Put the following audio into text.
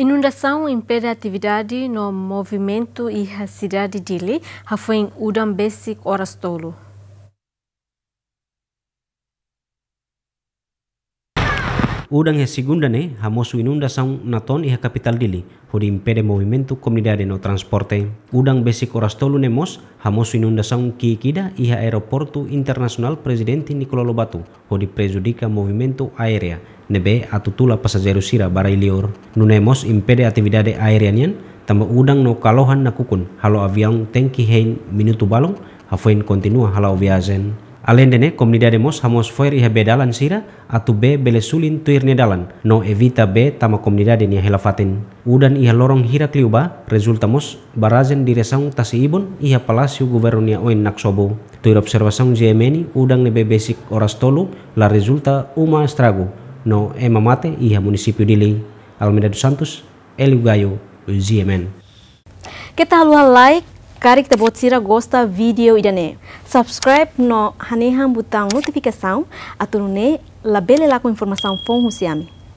Inundação impede a atividade no movimento e a cidade de Dili, foi em Udambesi, Orastolo. Udang é segunda, né? A inundação na ton e a capital Dili, onde impede movimento comunidade no transporte. Udang basic orastolo mos, a inundação que kida e a aeroporto internacional presidente Nicolau Lobato, onde prejudica movimento aéreo nebe atau tula pasajeru sira barai lior. Nunemos impede atividade aerianian tamba udang no kalohan na kukun halo avion tenki hein minutu balong hafoin kontinua halo viazen. alendene dene, comunidade mos hamos foir iha bedalan sira atu be belesulin tuirne dalan no evita be tama komunidade nia helafatin. Udan iha lorong hira kliuba resulta mos barazen diresang tasi ibon iha palasio gubernia oin naksobo. Tuir observasang jemeni udang nebe basic oras tolu la resulta uma estrago no Emma Mate iha munisipio dili Almeda dos Santos, El Gaio, Ziemen. Kita haluha like, karik kita bot sira gosta video idane. Subscribe no hanehan butang notifikasi aturune ne labele lako informasi fon husiami.